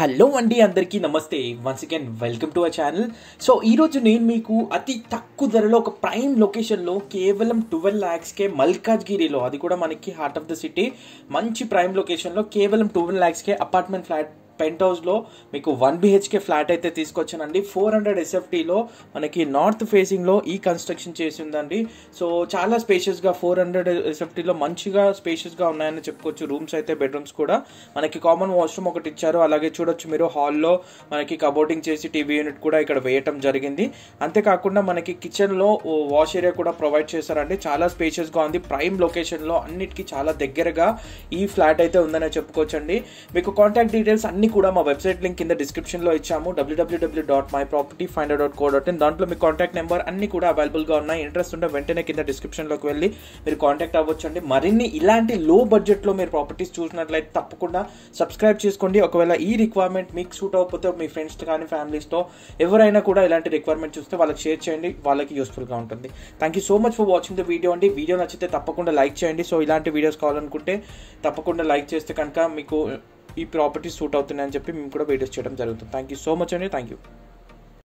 hello అండి అందరికీ నమస్తే once again welcome to our channel so ఈరోజు నేను మీకు అతి తక్కువ ధరలో ఒక ప్రైమ్ లొకేషన్లో కేవలం ట్వెల్వ్ ల్యాక్స్కే మల్కాజ్గిరిలో అది కూడా మనకి హార్ట్ ఆఫ్ ద సిటీ మంచి ప్రైమ్ లొకేషన్లో కేవలం ట్వెల్వ్ ల్యాక్స్కే అపార్ట్మెంట్ ఫ్లాట్ పెంట్ హౌస్లో మీకు వన్ బిహెచ్కే ఫ్లాట్ అయితే తీసుకొచ్చానండి ఫోర్ హండ్రెడ్ ఎస్ఎఫ్టీలో మనకి నార్త్ ఫేసింగ్లో ఈ కన్స్ట్రక్షన్ చేసి ఉందండి సో చాలా స్పేషియస్గా ఫోర్ హండ్రెడ్ ఎస్ఎఫ్టీలో మంచిగా స్పేషియస్గా ఉన్నాయని చెప్పుకోవచ్చు రూమ్స్ అయితే బెడ్రూమ్స్ కూడా మనకి కామన్ వాష్రూమ్ ఒకటి ఇచ్చారు అలాగే చూడొచ్చు మీరు హాల్లో మనకి కబోర్డింగ్ చేసి టీవీ యూనిట్ కూడా ఇక్కడ వేయటం జరిగింది అంతేకాకుండా మనకి కిచెన్లో వాష్ ఏరియా కూడా ప్రొవైడ్ చేశారండి చాలా స్పేషియస్గా ఉంది ప్రైమ్ లొకేషన్లో అన్నిటికీ చాలా దగ్గరగా ఈ ఫ్లాట్ అయితే ఉందని చెప్పుకోవచ్చండి మీకు కాంటాక్ట్ డీటెయిల్స్ అన్ని కూడా మా వెబ్సైట్ లింక్ కింద డిస్క్రిప్షన్లో ఇచ్చాము WWW dot my property find dot co dot in దాంట్లో మీ కాంటాక్ట్ నెంబర్ అన్ని కూడా అవైలబుల్గా ఉన్నాయి ఇంట్రెస్ట్ ఉంటే వెంటనే కింద డిస్క్రిప్షన్లోకి వెళ్ళి మీరు కాంటాక్ట్ అవ్వచ్చండి మరిన్ని ఇలాంటి లో బడ్జెట్లో మీరు ప్రాపర్టీస్ చూసినట్లయితే తప్పకుండా సబ్స్క్రైబ్ చేసుకోండి ఒకవేళ ఈ రిక్వైర్మెంట్ మీకు సూట్ అవ్వకపోతే మీ ఫ్రెండ్స్ కానీ ఫ్యామిలీస్తో ఎవరైనా కూడా ఇలాంటి రిక్వైర్మెంట్ చూస్తే వాళ్ళకి షేర్ చేయండి వాళ్ళకి యూస్ఫుల్గా ఉంటుంది thank you so much for watching the video అండి వీడియో నచ్చితే తప్పకుండా లైక్ చేయండి సో ఇలాంటి వీడియోస్ కావాలనుకుంటే తప్పకుండా లైక్ చేస్తే కనుక మీకు ఈ ప్రాపర్టీస్ సూట్ అవుతున్నాయని చెప్పి మేము కూడా వీడియోస్ చేయడం జరుగుతుంది థ్యాంక్ యూ సో మచ్ అండి థ్యాంక్ యూ